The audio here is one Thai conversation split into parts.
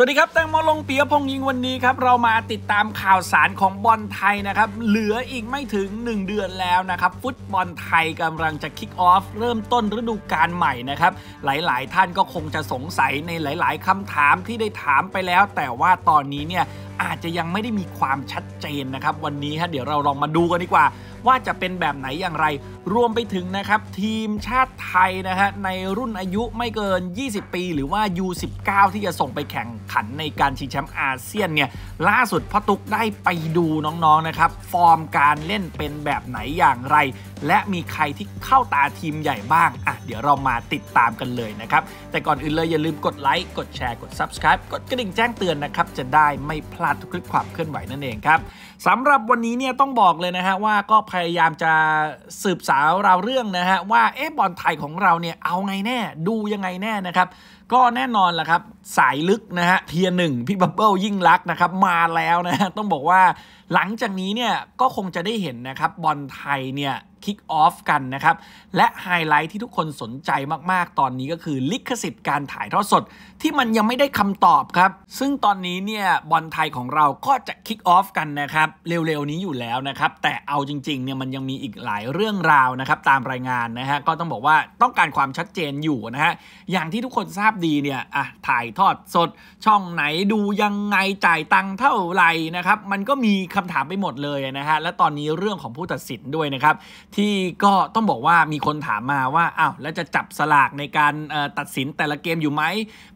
สวัสดีครับ แตงโมลงเปียพงยิงวันนี้ครับ เรามาติดตามข่าวสารของบอลไทยนะครับ เหลืออีกไม่ถึง 1 เดือนแล้วนะครับ ฟุตบอลไทยกำลังจะคิกออฟเริ่มต้นฤดูกาลใหม่นะครับ หลายๆ ท่านก็คงจะสงสัยในหลาย ๆคำถามที่ได้ถามไปแล้ว แต่ว่าตอนนี้เนี่ยอาจจะยังไม่ได้มีความชัดเจน นะ ครับ วันนี้ฮะเดี๋ยวเรา ลอง มาดูกันดีกว่าว่าจะเป็นแบบไหนอย่างไรรวมไปถึง นะ ครับ ทีมชาติไทย นะฮะในรุ่นอายุไม่เกิน 20 ปี หรือว่า U19 ที่จะส่งไปแข่งขันในการ ชิงแชมป์อาเซียน เนี่ย ล่าสุดพ่อตุ๊กได้ไปดูน้องๆ นะครับฟอร์มการเล่นเป็นแบบไหนอย่างไร และมีใครที่เข้าตาทีมใหญ่บ้างอ่ะเดี๋ยวเรามาติดตามกันเลยนะครับแต่ก่อนอื่นเลยอย่าลืมกดไลค์กดแชร์กด Subscribe กดกระดิ่งแจ้งเตือนนะครับจะได้ไม่พลาดาดทุกคลิปความเคลื่อนไหวนั่นเองครับสำหรับวันนี้เนี่ยต้องบอกเลยนะฮะ ว่าก็พยายามจะสืบสาวราวเรื่องนะฮะ ว่าเอ๊ะบอลไทยของเราเนี่ยเอาไงแน่ ดูยังไงแน่นะครับ ก็แน่นอนแหละครับ สายลึกนะฮะ เทียหนึ่งพี่บับเบิลยิ่งรักนะครับ มาแล้วนะฮะต้องบอกว่าหลังจากนี้เนี่ยก็คงจะได้เห็นนะครับบอลไทยเนี่ยคิกออฟกันนะครับและไฮไลท์ที่ทุกคนสนใจมากๆตอนนี้ก็คือ ลิขสิทธิ์การถ่ายทอดสดที่มันยังไม่ได้คำตอบครับซึ่งตอนนี้เนี่ยบอลไทยของเราก็จะคิกออฟกันนะครับเร็วๆนี้อยู่แล้วนะครับแต่เอาจริงๆเนี่ยมันยังมีอีกหลายเรื่องราวนะครับตามรายงานนะฮะก็ต้องบอกว่าต้องการความชัดเจนอยู่นะฮะอย่างที่ทุกคนทราบดีเนี่ยอ่ะถ่ายทอดสด ช่องไหนดูยังไงจ่ายตังค์เท่าไหร่นะครับมันก็มีคคำถามไปหมดเลยนะฮะ และตอนนี้เรื่องของผู้ตัดสินด้วยนะครับ ที่ก็ต้องบอกว่ามีคนถามมาว่า อ้าวแล้วจะจับสลากในการตัดสินแต่ละเกมอยู่ไหม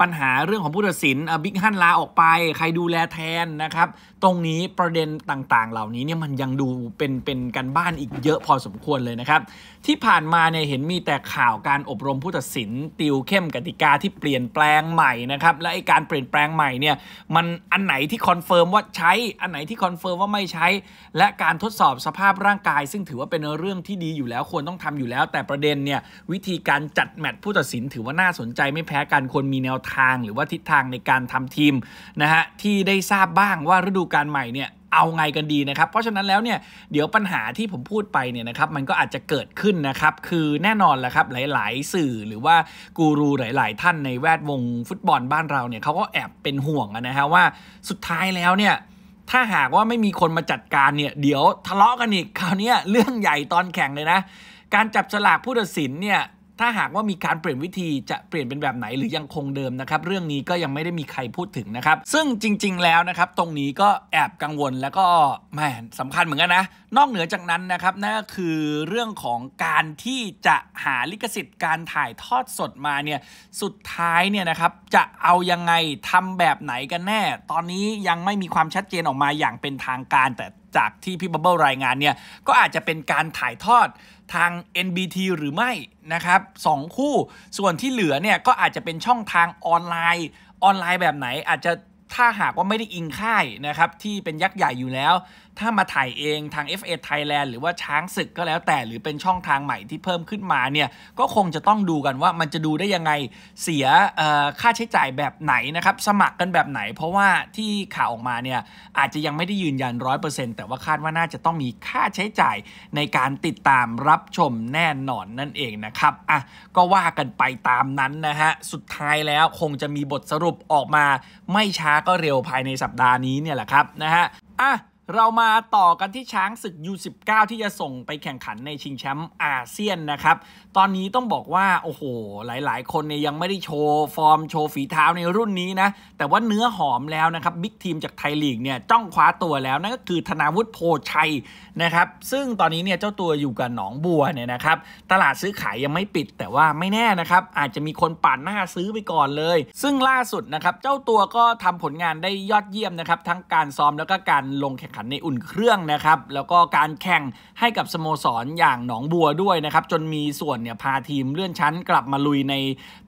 ปัญหาเรื่องของผู้ตัดสินบิ๊กฮั่นลาออกไป ใครดูแลแทนนะครับตรงนี้ประเด็นต่างๆ เหล่านี้เนี่ยมันยังดูเป็นเป็นการบ้านอีกเยอะพอสมควรเลยนะครับที่ผ่านมาเนี่ยเห็นมีแต่ข่าวการอบรมผู้ตัดสินติวเข้มกติกาที่เปลี่ยนแปลงใหม่นะครับและไอการเปลี่ยนแปลงใหม่เนี่ยมันอันไหนที่คอนเฟิร์มว่าใช้ อันไหนที่คอนเฟิร์มว่าไม่ใช้ และการทดสอบสภาพร่างกาย ซึ่งถือว่าเป็นเรื่องที่ดีอยู่แล้วควรต้องทำอยู่แล้ว แต่ประเด็นเนี่ยวิธีการจัดแมตช์ผู้ตัดสินถือว่าน่าสนใจไม่แพ้กันควรมีแนวทาง หรือว่าทิศทางในการทำทีมนะฮะที่ได้ทราบบ้างว่าฤดูกการใหม่เนี่ยเอาไงกันดีนะครับ เพราะฉะนั้นแล้วเนี่ยเดี๋ยวปัญหาที่ผมพูดไปเนี่ยนะครับมันก็อาจจะเกิดขึ้นนะครับคือแน่นอนแหละครับหลาย ๆ สื่อหรือว่ากูรูหลาย ๆ ท่านในแวดวง ฟุตบอลบ้านเราเนี่ยเขาก็แอบเป็นห่วงนะฮะว่าสุดท้ายแล้วเนี่ยถ้าหากว่าไม่มีคนมาจัดการเนี่ยเดี๋ยวทะเลาะกันอีกคราวนี้เรื่องใหญ่ตอนแข่งเลยนะการจับสลากผู้ตัดสินเนี่ยถ้าหากว่ามีการเปลี่ยนวิธีจะเปลี่ยนเป็นแบบไหนหรือยังคงเดิมนะครับเรื่องนี้ก็ยังไม่ได้มีใครพูดถึงนะครับซึ่งจริง ๆแล้วนะครับตรงนี้ก็แอบกังวลแล้วก็แหมสำคัญเหมือนกันนะ นอกเหนือจากนั้นนะครับนั่นก็คือเรื่องของการที่จะหาลิขสิทธิ์การถ่ายทอดสดมาเนี่ยสุดท้ายเนี่ยนะครับจะเอายังไงทำแบบไหนกันแน่ ตอนนี้ยังไม่มีความชัดเจนออกมาอย่างเป็นทางการแต่จากที่พี่บับเบิลรายงาน เนี่ย ก็อาจจะเป็นการถ่ายทอดทาง NBT หรือไม่ นะ ครับสองคู่ ส่วนที่เหลือ เนี่ย ก็อาจจะเป็นช่องทางออนไลน์ออนไลน์แบบไหนอาจจะถ้าหากว่าไม่ได้อิงค่ายนะครับ ที่เป็นยักษ์ใหญ่อยู่แล้ว ถ้ามาถ่ายเองทาง FA Thailand หรือว่าช้างศึกก็แล้วแต่หรือเป็นช่องทางใหม่ที่เพิ่มขึ้นมาเนี่ย ก็คงจะต้องดูกันว่ามันจะดูได้ยังไงเสียค่าใช้จ่ายแบบไหนนะครับ สมัครกันแบบไหนเพราะว่าที่ข่าวออกมาเนี่ย อาจจะยังไม่ได้ยืนยัน 100%แต่ว่าคาดว่าน่าจะต้องมีค่าใช้จ่ายในการติดตามรับชมแน่นอนนั่นเองนะครับอ่ะก็ว่ากันไปตามนั้นนะฮะสุดท้ายแล้วคงจะมีบทสรุปออกมาไม่ช้าก็เร็วภายในสัปดาห์นี้เนี่ยแหละครับ นะฮะ อ่ะเรามาต่อกันที่ช้างศึก U19 ที่จะส่งไปแข่งขันในชิงแชมป์อาเซียนนะครับ ตอนนี้ต้องบอกว่าโอ้โหหลาย ๆ คนเนี่ยยังไม่ได้โชว์ฟอร์มโชว์ฝีเท้าในรุ่นนี้นะ แต่ว่าเนื้อหอมแล้วนะครับบิ๊กทีมจากไทยลีกเนี่ยจ้องคว้าตัวแล้ว นั่นก็คือธนาวุฒิโพชัยนะครับ ซึ่งตอนนี้เนี่ยเจ้าตัวอยู่กับหนองบัวเนี่ยนะครับตลาดซื้อขายยังไม่ปิด แต่ว่าไม่แน่นะครับอาจจะมีคนปั่นหน้าซื้อไปก่อนเลย ซึ่งล่าสุดนะครับเจ้าตัวก็ทำผลงานได้ยอดเยี่ยมนะครับทั้งการซ้อมแล้วก็การลงแข่งขันในอุ่นเครื่องนะครับ แล้วก็การแข่งให้กับสโมสร อย่างหนองบัวด้วยนะครับ จนมีส่วนเนี่ยพาทีมเลื่อนชั้นกลับมาลุยใน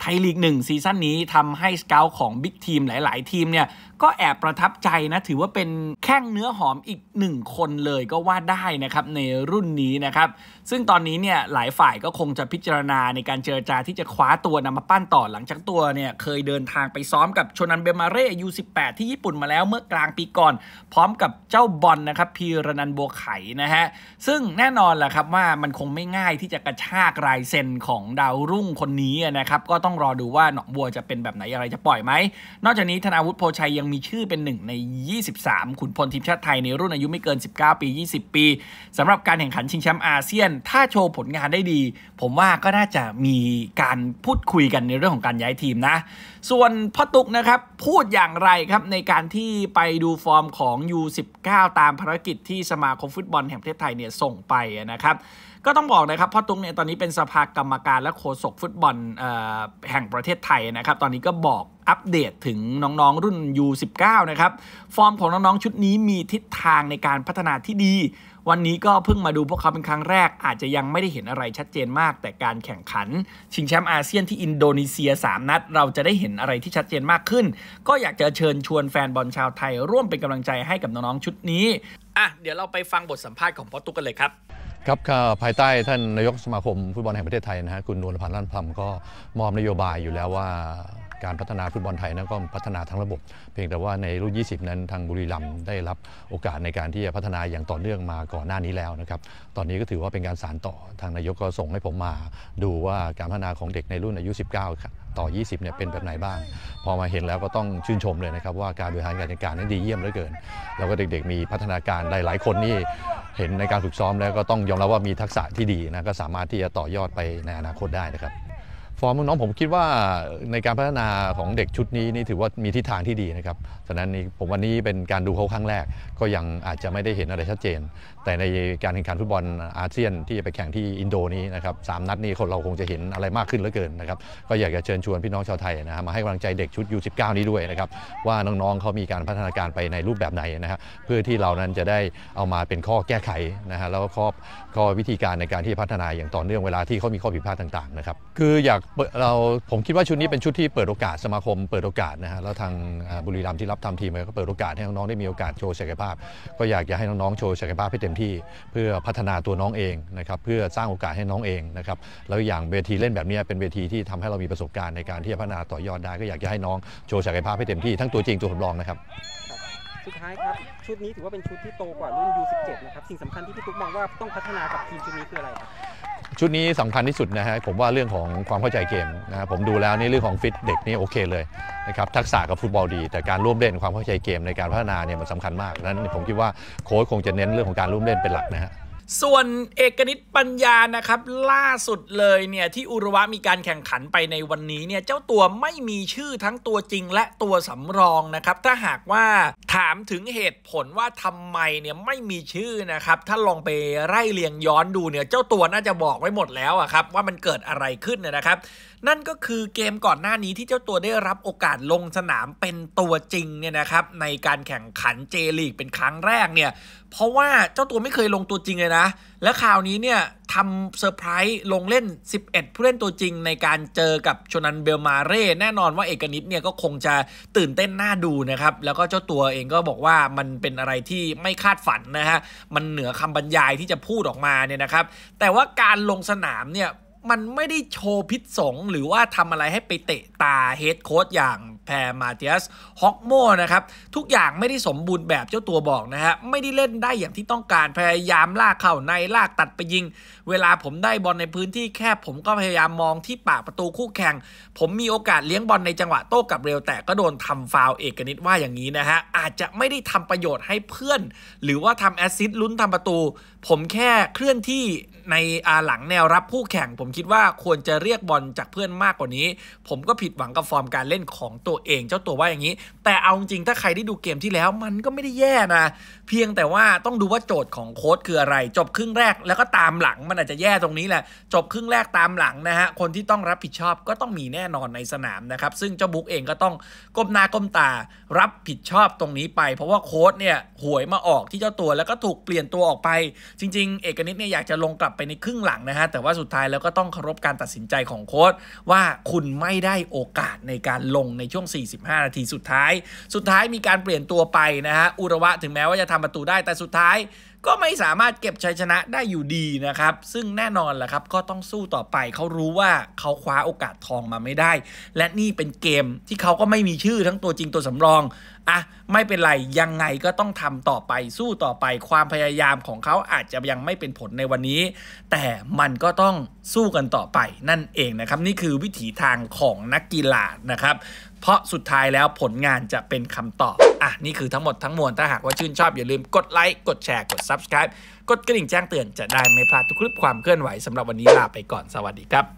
ไทย ลีกหนึ่งซีซั่นนี้ทำให้ สเกลของบิ๊กทีม หลาย ๆ ทีมเนี่ยก็แอบประทับใจนะ ถือว่าเป็นแข้งเนื้อหอมอีกหนึ่งคนเลยก็ว่าได้นะครับในรุ่นนี้นะครับ ซึ่งตอนนี้เนี่ยหลายฝ่ายก็คงจะพิจารณาในการเจรจาที่จะคว้าตัวนำมาปั้นต่อหลังจากตัวเนี่ยเคยเดินทางไปซ้อมกับชนันเบมาเร่ยู18ที่ญี่ปุ่นมาแล้วเมื่อกลางปีก่อน พร้อมกับเจ้าบอลนะครับ พีรนันบัวไข่นะฮะ ซึ่งแน่นอนแหละครับ ว่ามันคงไม่ง่ายที่จะกระชากลายเซ็น ของดาวรุ่งคนนี้นะครับ ก็ต้องรอดูว่าหนองบัวจะเป็นแบบไหนอะไรจะปล่อยไหม นอกจากนี้ ธนาวุฒิโพชัยยังมีชื่อเป็นหนึ่งใน 23 ขุนพลทีมชาติไทย ในรุ่นอายุไม่เกิน 19 ปี 20 ปี สำหรับการแข่งขันชิงแชมป์อาเซียน ถ้าโชว์ผลงานได้ดี ผมว่าก็น่าจะมีการพูดคุยกันในเรื่องของการย้ายทีมนะส่วนพ่อตุกนะครับพูดอย่างไรครับในการที่ไปดูฟอร์มของ U19 ตามภารกิจที่สมาคมฟุตบอลแห่งประเทศไทยเนี่ยส่งไปนะครับ ก็ต้องบอกนะครับพ่อตุ้งเนี่ยตอนนี้เป็นสภากรรมการและโฆษกฟุตบอลแห่งประเทศไทยนะครับ ตอนนี้ก็บอกอัปเดตถึงน้องๆรุ่น U19 นะครับ ฟอร์มของน้องๆชุดนี้มีทิศทางในการพัฒนาที่ดี วันนี้ก็เพิ่งมาดูพวกเขาเป็นครั้งแรกอาจจะยังไม่ได้เห็นอะไรชัดเจนมากแต่การแข่งขัน ชิงแชมป์อาเซียนที่อินโดนีเซีย 3 นัด เราจะได้เห็นอะไรที่ชัดเจนมากขึ้น ก็อยากจะเชิญชวนแฟนบอลชาวไทย ร่วมเป็นกำลังใจให้กับน้องๆชุดนี้อ่ะเดี๋ยวเราไปฟังบทสัมภาษณ์ของปอตุกกันเลยครับ ครับภายใต้ท่านนายกสมาคมฟุตบอลแห่งประเทศไทยนะฮะคุณนวลพันธ์ลั่นพรมก็มอบนโยบายอยู่แล้วว่าการพัฒนาฟุตบอลไทยนั้นก็พัฒนาทั้งระบบเพียงแต่ว่าในรุ่น20 นั้นทางบุรีรัมย์ได้รับโอกาสในการที่จะพัฒนาอย่างต่อเนื่องมาก่อนหน้านี้แล้วนะครับ ตอนนี้ก็ถือว่าเป็นการสานต่อทางนายกก็ส่งให้ผมมา ดูว่าการพัฒนาของเด็กในรุ่นอายุ19ต่อ 20เนี่ยเป็นแบบไหนบ้าง พอมาเห็นแล้วก็ต้องชื่นชมเลยนะครับ ว่าการบริหารการจัดการนั้นดีเยี่ยมเหลือเกิน แล้วก็เด็กๆ มีพัฒนาการหลายๆคนนี่ เห็นในการฝึกซ้อมแล้วก็ต้องยอมรับว่ามีทักษะที่ดีนะก็สามารถที่จะต่อยอดไปในอนาคตได้นะครับฟอร์มของน้องผมคิดว่าในการพัฒนาของเด็กชุดนี้นี่ ถือว่ามีทิศทางที่ดีนะครับฉะนั้นนี่ผมวันนี้เป็นการดูเขาครั้งแรก ก็ยังอาจจะไม่ได้เห็นอะไรชัดเจน แต่ในการแข่งขันฟุตบอลอาเซียนที่จะไปแข่งที่อินโดนี้นะครับสามนัดนี้คนเราคงจะเห็นอะไรมากขึ้นเหลือเกินนะครับก็อยากจะเชิญชวนพี่น้องชาวไทยนะมาให้กำลังใจเด็กชุด U19 นี้ด้วยนะครับว่าน้องๆเขามีการพัฒนาการไปในรูปแบบไหนนะครับเพื่อที่เรานั้นจะได้เอามาเป็นข้อแก้ไขนะฮะแล้วก็ข้อข้อวิธีการในการที่พัฒนาอย่างต่อเนื่องเวลาที่เขามีข้อผิดพลาดต่างๆนะครับคืออยากเราผมคิดว่าชุดนี้เป็นชุดที่เปิดโอกาสสมาคมเปิดโอกาสนะฮะแล้วทางบุรีรัมย์ที่รับทำทีมก็เปิดโอกาสให้น้องๆได้มีโอกาสโชว์ศักยภาพ ก็อยากจะให้น้องๆโชว์ศักยภาพให้เต็มที่ เพื่อพัฒนาตัวน้องเองนะครับเพื่อสร้างโอกาสให้น้องเองนะครับแล้วอย่างเวทีเล่นแบบนี้เป็นเวทีที่ทำให้เรามีประสบการณ์ในการที่จะพัฒนาต่อยอดได้ก็อยากจะให้น้องโชว์ศักยภาพให้เต็มที่ทั้งตัวจริงตัวสำรองนะครับสุดท้ายครับชุดนี้ถือว่าเป็นชุดที่โตกว่ารุ่น U17 นะครับสิ่งสำคัญที่พี่ตุ๊กมองว่าต้องพัฒนากับทีมชุดนี้คืออะไรครับชุดนี้สำคัญที่สุดนะฮะผมว่าเรื่องของความเข้าใจเกมนะผมดูแล้วนี่เรื่องของฟิตเด็กนี่โอเคเลยนะครับทักษะกับฟุตบอล ดี แต่การร่วมเล่นความเข้าใจเกมในการพัฒนาเนี่ยมันสำคัญมาก นั้นผมคิดว่าโค้ชคงจะเน้นเรื่องของการร่วมเล่นเป็นหลักนะฮะส่วนเอกนิตปัญญานะครับล่าสุดเลยเนี่ยที่อุรุวะมีการแข่งขันไปในวันนี้เนี่ยเจ้าตัวไม่มีชื่อทั้งตัวจริงและตัวสำรองนะครับถ้าหากว่าถามถึงเหตุผลว่าทำไมเนี่ยไม่มีชื่อนะครับถ้าลองไปไล่เรียงย้อนดูเนี่ยเจ้าตัวน่าจะบอกไว้หมดแล้วอะครับว่ามันเกิดอะไรขึ้นนะครับนั่นก็คือเกมก่อนหน้านี้ที่เจ้าตัวได้รับโอกาสลงสนามเป็นตัวจริงเนี่ยนะครับในการแข่งขันเจลีกเป็นครั้งแรกเนี่ยเพราะว่าเจ้าตัวไม่เคยลงตัวจริงเลยนะ และข่าวนี้เนี่ยทำเซอร์ไพรส์ลงเล่น 11 ผู้เล่นตัวจริง ในการเจอกับชนันเบลมาเร่แน่นอนว่าเอกนิตเนี่ยก็คงจะตื่นเต้นน่าดูนะครับ แล้วก็เจ้าตัวเองก็บอกว่ามันเป็นอะไรที่ไม่คาดฝันนะฮะมันเหนือคำบรรยายที่จะพูดออกมาเนี่ยนะครับ แต่ว่าการลงสนามเนี่ยมันไม่ได้โชว์พิษสงหรือว่าทำอะไรให้ไปเตะตาเฮดโค้ชอย่างแพรมาเทียสฮอกโมนะครับทุกอย่างไม่ได้สมบูรณ์แบบเจ้าตัวบอกนะฮะไม่ได้เล่นได้อย่างที่ต้องการพยายามลากเข้าในลากตัดไปยิง เวลาผมได้บอลในพื้นที่แคบผมก็พยายามมองที่ปากประตูคู่แข่ง ผมมีโอกาสเลี้ยงบอลในจังหวะโต้กับเร็วแต่ก็โดนทำฟาวเอกนิตว่าอย่างนี้นะฮะอาจจะไม่ได้ทำประโยชน์ให้เพื่อน หรือว่าทำแอซซิสต์ลุ้นทำประตูผมแค่เคลื่อนที่ในอาหลังแนวรับผู้แข่ง ผมคิดว่าควรจะเรียกบอลจากเพื่อนมากกว่านี้ ผมก็ผิดหวังกับ ฟอร์มการเล่นของตัวเอง เจ้าตัวว่าอย่างนี้ แต่เอาจริงถ้าใครได้ดูเกมที่แล้วมันก็ไม่ได้แย่นะ เพียงแต่ว่าต้องดูว่าโจทย์ของโค้ดคืออะไร จบครึ่งแรกแล้วก็ตามหลัง มันอาจจะแย่ตรงนี้แหละ จบครึ่งแรกตามหลังนะฮะคนที่ต้องรับผิดชอบก็ต้องมีแน่นอนในสนามนะครับซึ่งเจ้าบุ๊กเองก็ต้องก้มหน้าก้มตารับผิดชอบตรงนี้ไป เพราะว่าโค้ดเนี่ยหวยมาออกที่เจ้าตัวแล้วก็ถูกเปลี่ยนตัวออกไปจริงๆ เอกนิตเนี่ยอยากจะลงกลับไปในครึ่งหลังนะฮะ แต่ว่าสุดท้ายแล้วก็ต้องเคารพการตัดสินใจของโค้ชว่าคุณไม่ได้โอกาสในการลงในช่วง 45 นาทีสุดท้าย สุดท้ายมีการเปลี่ยนตัวไปนะฮะ อุระวะถึงแม้ว่าจะทำประตูได้ แต่สุดท้ายก็ไม่สามารถเก็บชัยชนะได้อยู่ดีนะครับ ซึ่งแน่นอนแหละครับก็ต้องสู้ต่อไปเขารู้ว่าเขาคว้าโอกาสทองมาไม่ได้ และนี่เป็นเกมที่เขาก็ไม่มีชื่อ ทั้งตัวจริงตัวสำรองอ่ะไม่เป็นไรยังไงก็ต้องทำต่อไปสู้ต่อไปความพยายามของเขาอาจจะยังไม่เป็นผลในวันนี้ แต่มันก็ต้องสู้กันต่อไปนั่นเองนะครับ นี่คือวิถีทางของนักกีฬานะครับเพราะสุดท้ายแล้วผลงานจะเป็นคำตอบอ่ะนี่คือทั้งหมดทั้งมวลถ้าหากว่าชื่นชอบอย่าลืมกดไลค์กดแชร์กด Subscribe กดกระดิ่งแจ้งเตือนจะได้ไม่พลาดทุกคลิปความเคลื่อนไหวสำหรับวันนี้ลาไปก่อนสวัสดีครับ